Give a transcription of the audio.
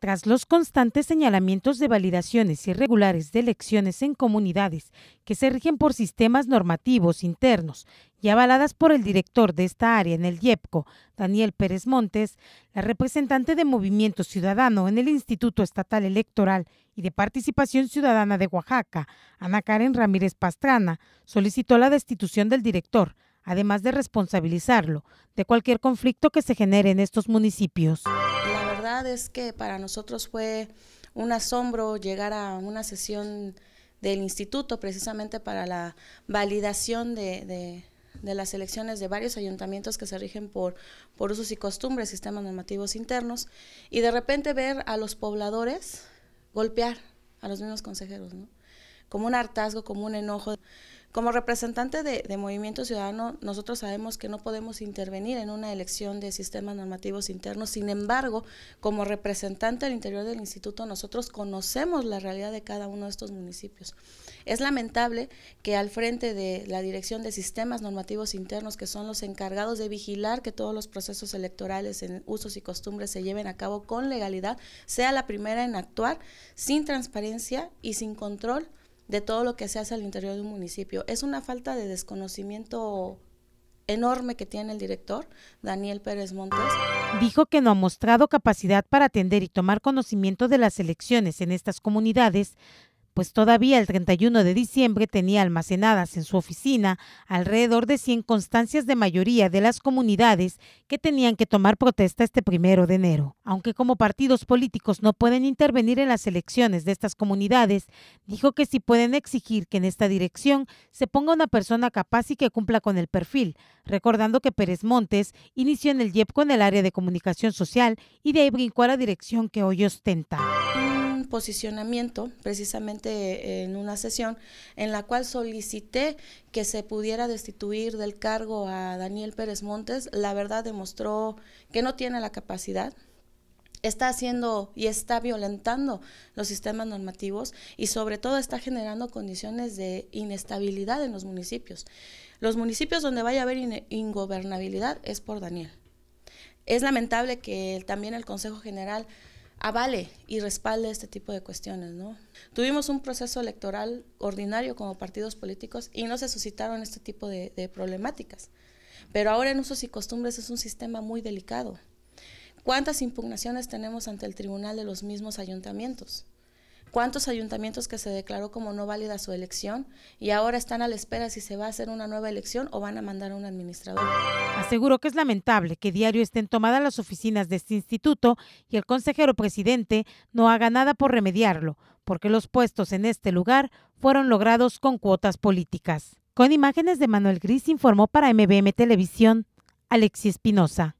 Tras los constantes señalamientos de validaciones irregulares de elecciones en comunidades que se rigen por sistemas normativos internos y avaladas por el director de esta área en el IEPCO, Daniel Pérez Montes, la representante de Movimiento Ciudadano en el Instituto Estatal Electoral y de Participación Ciudadana de Oaxaca, Ana Karen Ramírez Pastrana, solicitó la destitución del director, además de responsabilizarlo de cualquier conflicto que se genere en estos municipios es que para nosotros fue un asombro llegar a una sesión del instituto precisamente para la validación de, de, de las elecciones de varios ayuntamientos que se rigen por, por usos y costumbres, sistemas normativos internos, y de repente ver a los pobladores golpear a los mismos consejeros, ¿no? como un hartazgo, como un enojo. Como representante de, Movimiento Ciudadano, nosotros sabemos que no podemos intervenir en una elección de sistemas normativos internos. Sin embargo, como representante del interior del instituto, nosotros conocemos la realidad de cada uno de estos municipios. Es lamentable que al frente de la Dirección de Sistemas Normativos Internos, que son los encargados de vigilar que todos los procesos electorales en usos y costumbres se lleven a cabo con legalidad, sea la primera en actuar sin transparencia y sin control de todo lo que se hace al interior de un municipio. Es una falta de desconocimiento enorme que tiene el director, Daniel Pérez Montes. Dijo que no ha mostrado capacidad para atender y tomar conocimiento de las elecciones en estas comunidades, pues todavía el 31 de diciembre tenía almacenadas en su oficina alrededor de 100 constancias de mayoría de las comunidades que tenían que tomar protesta este primero de enero. Aunque como partidos políticos no pueden intervenir en las elecciones de estas comunidades, dijo que sí pueden exigir que en esta dirección se ponga una persona capaz y que cumpla con el perfil, recordando que Pérez Montes inició en el YEPCO con el área de comunicación social y de ahí brincó a la dirección que hoy ostenta posicionamiento precisamente eh, en una sesión en la cual solicité que se pudiera destituir del cargo a Daniel Pérez Montes. La verdad demostró que no tiene la capacidad, está haciendo y está violentando los sistemas normativos y sobre todo está generando condiciones de inestabilidad en los municipios. Los municipios donde vaya a haber ingobernabilidad es por Daniel. Es lamentable que también el Consejo General avale y respalde este tipo de cuestiones. ¿no? Tuvimos un proceso electoral ordinario como partidos políticos y no se suscitaron este tipo de, de problemáticas. Pero ahora en usos y costumbres es un sistema muy delicado. ¿Cuántas impugnaciones tenemos ante el tribunal de los mismos ayuntamientos? cuántos ayuntamientos que se declaró como no válida su elección y ahora están a la espera si se va a hacer una nueva elección o van a mandar a un administrador. Aseguró que es lamentable que diario estén tomadas las oficinas de este instituto y el consejero presidente no haga nada por remediarlo, porque los puestos en este lugar fueron logrados con cuotas políticas. Con imágenes de Manuel Gris informó para MBM Televisión Alexis Espinosa.